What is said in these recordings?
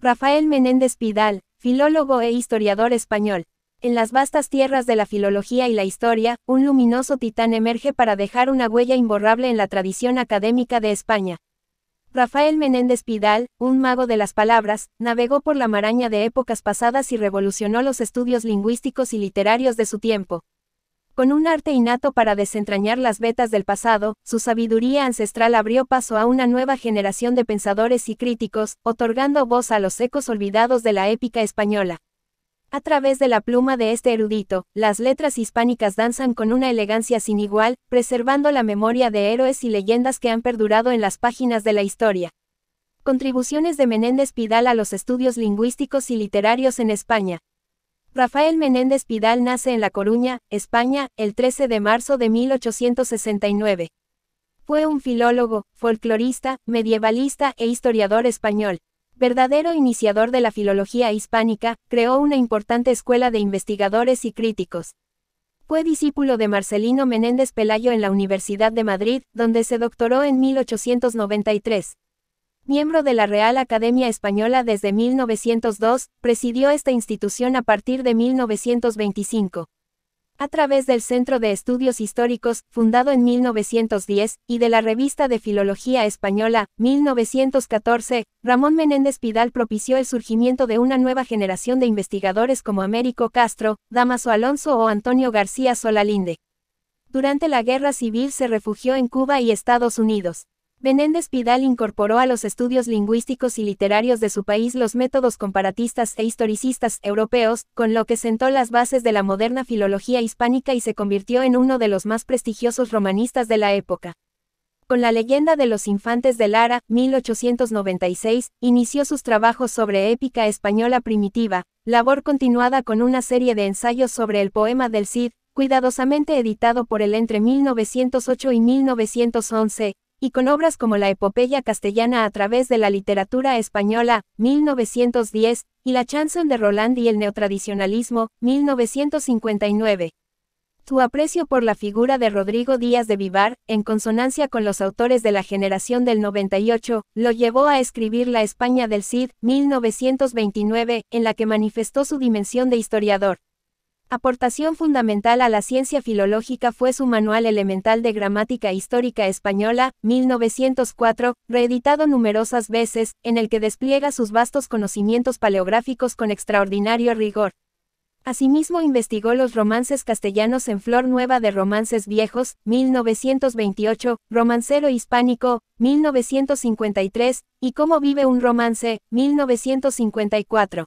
Rafael Menéndez Pidal, filólogo e historiador español. En las vastas tierras de la filología y la historia, un luminoso titán emerge para dejar una huella imborrable en la tradición académica de España. Rafael Menéndez Pidal, un mago de las palabras, navegó por la maraña de épocas pasadas y revolucionó los estudios lingüísticos y literarios de su tiempo. Con un arte innato para desentrañar las vetas del pasado, su sabiduría ancestral abrió paso a una nueva generación de pensadores y críticos, otorgando voz a los ecos olvidados de la épica española. A través de la pluma de este erudito, las letras hispánicas danzan con una elegancia sin igual, preservando la memoria de héroes y leyendas que han perdurado en las páginas de la historia. Contribuciones de Menéndez Pidal a los estudios lingüísticos y literarios en España. Rafael Menéndez Pidal nace en La Coruña, España, el 13 de marzo de 1869. Fue un filólogo, folclorista, medievalista e historiador español. Verdadero iniciador de la filología hispánica, creó una importante escuela de investigadores y críticos. Fue discípulo de Marcelino Menéndez Pelayo en la Universidad de Madrid, donde se doctoró en 1893. Miembro de la Real Academia Española desde 1902, presidió esta institución a partir de 1925. A través del Centro de Estudios Históricos, fundado en 1910, y de la Revista de Filología Española, 1914, Ramón Menéndez Pidal propició el surgimiento de una nueva generación de investigadores como Américo Castro, Damaso Alonso o Antonio García Solalinde. Durante la Guerra Civil se refugió en Cuba y Estados Unidos. Menéndez Pidal incorporó a los estudios lingüísticos y literarios de su país los métodos comparatistas e historicistas europeos, con lo que sentó las bases de la moderna filología hispánica y se convirtió en uno de los más prestigiosos romanistas de la época. Con la leyenda de los infantes de Lara, 1896, inició sus trabajos sobre épica española primitiva, labor continuada con una serie de ensayos sobre el poema del Cid, cuidadosamente editado por él entre 1908 y 1911, y con obras como La Epopeya Castellana a través de la literatura española, 1910, y La Chanson de Roland y el Neotradicionalismo, 1959. Tu aprecio por la figura de Rodrigo Díaz de Vivar, en consonancia con los autores de la generación del 98, lo llevó a escribir La España del Cid, 1929, en la que manifestó su dimensión de historiador. Aportación fundamental a la ciencia filológica fue su Manual Elemental de Gramática Histórica Española, 1904, reeditado numerosas veces, en el que despliega sus vastos conocimientos paleográficos con extraordinario rigor. Asimismo investigó los romances castellanos en Flor Nueva de Romances Viejos, 1928, Romancero Hispánico, 1953, y Cómo vive un romance, 1954.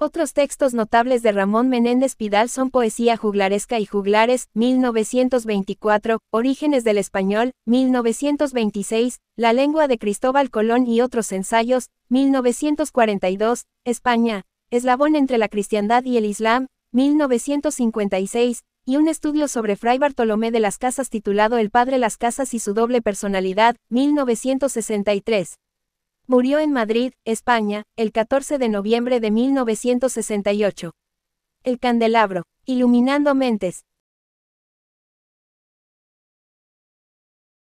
Otros textos notables de Ramón Menéndez Pidal son Poesía juglaresca y juglares, 1924, Orígenes del español, 1926, La lengua de Cristóbal Colón y otros ensayos, 1942, España, Eslabón entre la cristiandad y el islam, 1956, y un estudio sobre Fray Bartolomé de las Casas titulado El Padre Las Casas y su doble personalidad, 1963. Murió en Madrid, España, el 14 de noviembre de 1968. El candelabro, iluminando mentes,